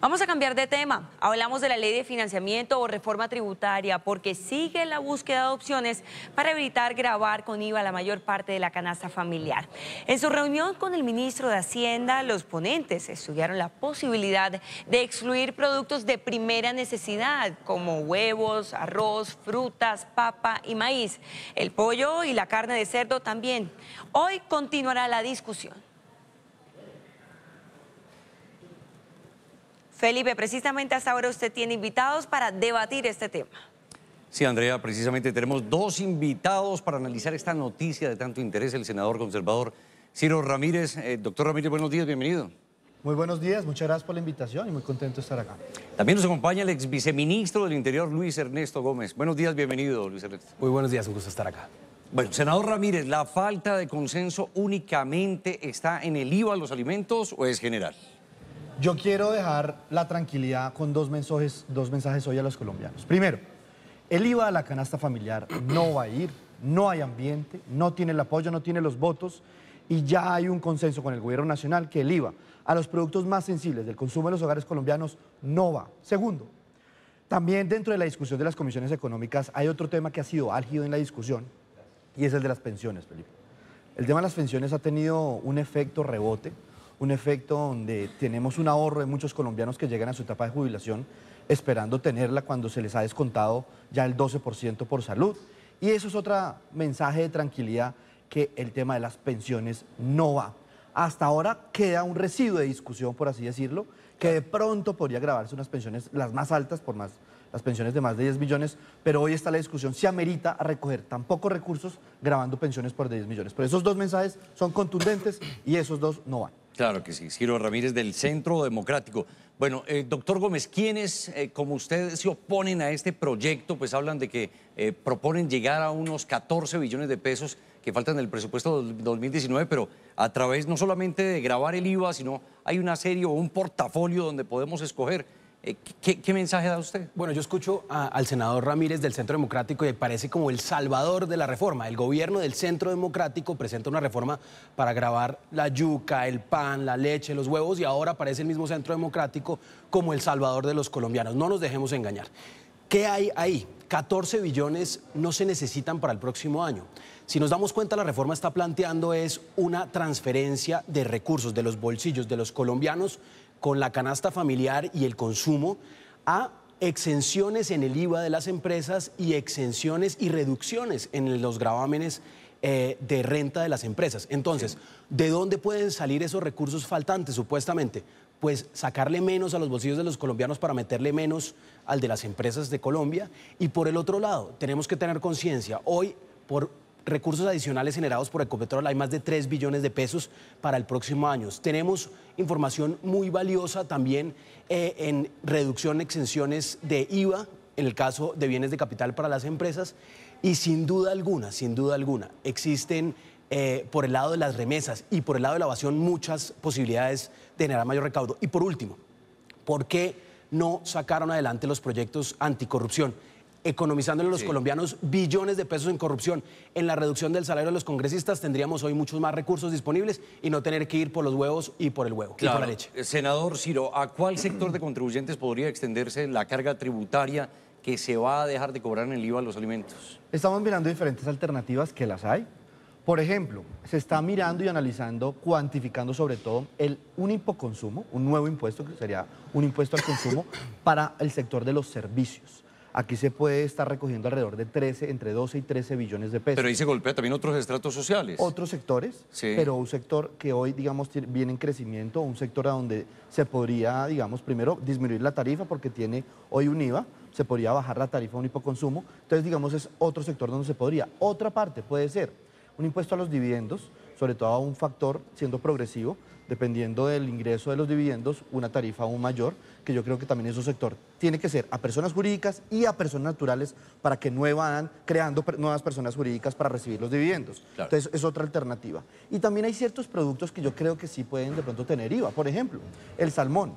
Vamos a cambiar de tema. Hablamos de la ley de financiamiento o reforma tributaria porque sigue la búsqueda de opciones para evitar grabar con IVA la mayor parte de la canasta familiar. En su reunión con el ministro de Hacienda, los ponentes estudiaron la posibilidad de excluir productos de primera necesidad como huevos, arroz, frutas, papa y maíz. El pollo y la carne de cerdo también. Hoy continuará la discusión. Felipe, precisamente hasta ahora usted tiene invitados para debatir este tema. Sí, Andrea, precisamente tenemos dos invitados para analizar esta noticia de tanto interés, el senador conservador Ciro Ramírez. Eh, doctor Ramírez, buenos días, bienvenido. Muy buenos días, muchas gracias por la invitación y muy contento de estar acá. También nos acompaña el ex viceministro del Interior, Luis Ernesto Gómez. Buenos días, bienvenido, Luis Ernesto. Muy buenos días, un gusto estar acá. Bueno, senador Ramírez, ¿la falta de consenso únicamente está en el IVA a los alimentos o es general? Yo quiero dejar la tranquilidad con dos mensajes, dos mensajes hoy a los colombianos. Primero, el IVA a la canasta familiar no va a ir, no hay ambiente, no tiene el apoyo, no tiene los votos y ya hay un consenso con el gobierno nacional que el IVA a los productos más sensibles del consumo de los hogares colombianos no va. Segundo, también dentro de la discusión de las comisiones económicas hay otro tema que ha sido álgido en la discusión y es el de las pensiones, Felipe. El tema de las pensiones ha tenido un efecto rebote un efecto donde tenemos un ahorro de muchos colombianos que llegan a su etapa de jubilación esperando tenerla cuando se les ha descontado ya el 12% por salud. Y eso es otro mensaje de tranquilidad que el tema de las pensiones no va. Hasta ahora queda un residuo de discusión, por así decirlo, que de pronto podría grabarse unas pensiones, las más altas, por más, las pensiones de más de 10 millones, pero hoy está la discusión si amerita a recoger tan pocos recursos grabando pensiones por 10 millones. Pero esos dos mensajes son contundentes y esos dos no van. Claro que sí, Ciro Ramírez del Centro Democrático. Bueno, eh, doctor Gómez, ¿quiénes, eh, como ustedes, se oponen a este proyecto? Pues hablan de que eh, proponen llegar a unos 14 billones de pesos que faltan en el presupuesto 2019, pero a través no solamente de grabar el IVA, sino hay una serie o un portafolio donde podemos escoger. Eh, ¿Qué, mensaje da usted? Bueno, yo escucho al senador Ramírez del Centro Democrático y parece como el salvador de la reforma. El gobierno del Centro Democrático presenta una reforma para grabar la yuca, el pan, la leche, los huevos y ahora aparece el mismo Centro Democrático como el salvador de los colombianos. No nos dejemos engañar. ¿Qué hay ahí? 14 billones no se necesitan para el próximo año. Si nos damos cuenta, la reforma está planteando es una transferencia de recursos de los bolsillos de los colombianos con la canasta familiar y el consumo a exenciones en el IVA de las empresas y exenciones y reducciones en los gravámenes eh, de renta de las empresas. Entonces, ¿de dónde pueden salir esos recursos faltantes supuestamente? Pues sacarle menos a los bolsillos de los colombianos para meterle menos al de las empresas de Colombia. Y por el otro lado, tenemos que tener conciencia. Hoy, por recursos adicionales generados por Ecopetrol, hay más de 3 billones de pesos para el próximo año. Tenemos información muy valiosa también eh, en reducción de exenciones de IVA, en el caso de bienes de capital para las empresas, y sin duda alguna, sin duda alguna, existen eh, por el lado de las remesas y por el lado de la evasión muchas posibilidades de generar mayor recaudo. Y por último, ¿por qué no sacaron adelante los proyectos anticorrupción? economizándole a los colombianos billones de pesos en corrupción, en la reducción del salario de los congresistas, tendríamos hoy muchos más recursos disponibles y no tener que ir por los huevos y por el huevo y por la leche. Senador Ciro, ¿a cuál sector de contribuyentes podría extenderse la carga tributaria que se va a dejar de cobrar en el IVA los alimentos? Estamos mirando diferentes alternativas que las hay. Por ejemplo, se está mirando y analizando, cuantificando sobre todo el, un hipoconsumo, un nuevo impuesto que sería un impuesto al consumo para el sector de los servicios aquí se puede estar recogiendo alrededor de 13, entre 12 y 13 billones de pesos. Pero ahí se golpea también otros estratos sociales. Otros sectores, pero un sector que hoy, digamos, viene en crecimiento, un sector a donde se podría, digamos, primero disminuir la tarifa porque tiene hoy un IVA, se podría bajar la tarifa a un hipoconsumo, entonces, digamos, es otro sector donde se podría. Otra parte puede ser un impuesto a los dividendos, sobre todo a un factor, siendo progresivo, dependiendo del ingreso de los dividendos, una tarifa aún mayor, que yo creo que también es un sector. Tiene que ser a personas jurídicas y a personas naturales para que no van creando nuevas personas jurídicas para recibir los dividendos. Entonces, es otra alternativa. Y también hay ciertos productos que yo creo que sí pueden de pronto tener IVA. Por ejemplo, el salmón,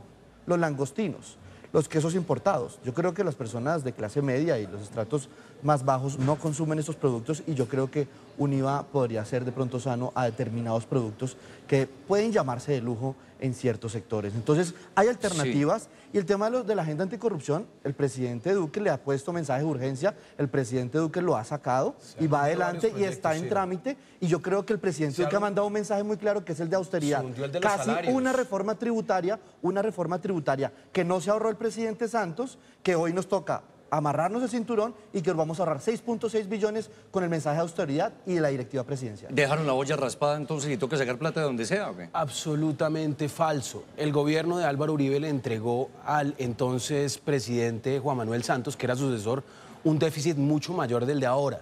los langostinos los quesos importados. Yo creo que las personas de clase media y los estratos más bajos no consumen esos productos y yo creo que un IVA podría ser de pronto sano a determinados productos que pueden llamarse de lujo en ciertos sectores. Entonces, hay alternativas y el tema de, la agenda anticorrupción, el presidente Duque le ha puesto mensaje de urgencia, el presidente Duque lo ha sacado y va adelante y está en trámite y yo creo que el presidente Duque ha mandado un mensaje muy claro que es el de austeridad. Casi una reforma tributaria, una reforma tributaria que no se ahorró el presidente Santos, que hoy nos toca amarrarnos el cinturón y que vamos a ahorrar 6.6 billones con el mensaje de austeridad y de la directiva presidencial. ¿Dejaron la olla raspada entonces y toca sacar plata de donde sea o qué? Absolutamente falso. El gobierno de Álvaro Uribe le entregó al entonces presidente Juan Manuel Santos, que era sucesor, un déficit mucho mayor del de ahora.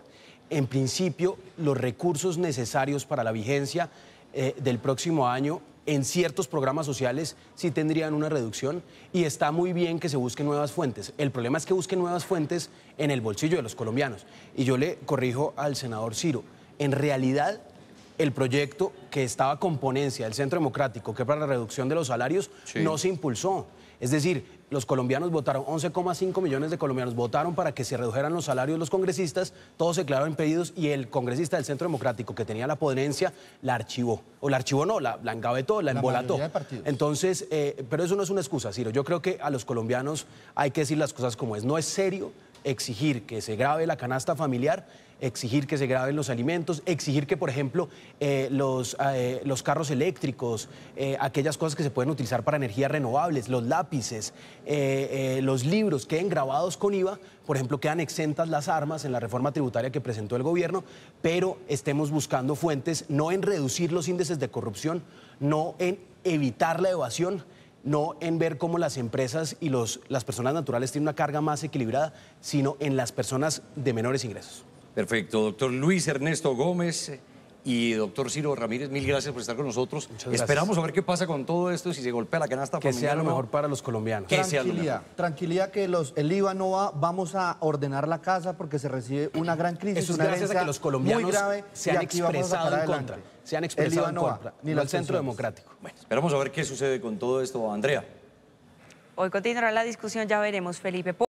En principio, los recursos necesarios para la vigencia eh, del próximo año en ciertos programas sociales sí tendrían una reducción y está muy bien que se busquen nuevas fuentes. El problema es que busquen nuevas fuentes en el bolsillo de los colombianos. Y yo le corrijo al senador Ciro, en realidad el proyecto que estaba con ponencia del Centro Democrático, que para la reducción de los salarios no se impulsó. Es decir, los colombianos votaron, 11,5 millones de colombianos votaron para que se redujeran los salarios de los congresistas, todos se declararon impedidos y el congresista del Centro Democrático, que tenía la ponencia, la archivó. O la archivó no, la, engavetó, la, la embolató. Entonces, eh, pero eso no es una excusa, Ciro. Yo creo que a los colombianos hay que decir las cosas como es. No es serio exigir que se grabe la canasta familiar exigir que se graben los alimentos, exigir que, por ejemplo, eh, los, eh, los, carros eléctricos, eh, aquellas cosas que se pueden utilizar para energías renovables, los lápices, los libros queden grabados con IVA, por ejemplo, quedan exentas las armas en la reforma tributaria que presentó el gobierno, pero estemos buscando fuentes no en reducir los índices de corrupción, no en evitar la evasión, no en ver cómo las empresas y los, las personas naturales tienen una carga más equilibrada, sino en las personas de menores ingresos. Perfecto, doctor Luis Ernesto Gómez y doctor Ciro Ramírez, mil gracias por estar con nosotros. Esperamos a ver qué pasa con todo esto, y si se golpea la canasta Que familiar, sea lo mejor para los colombianos. tranquilidad, tranquilidad que los, el IVA no va, vamos a ordenar la casa porque se recibe una gran crisis. Eso es una gracias a que los colombianos se han expresado en contra. Se han expresado en contra, ni el Centro Democrático. Bueno, esperamos a ver qué sucede con todo esto, Andrea. Hoy continuará la discusión, ya veremos, Felipe.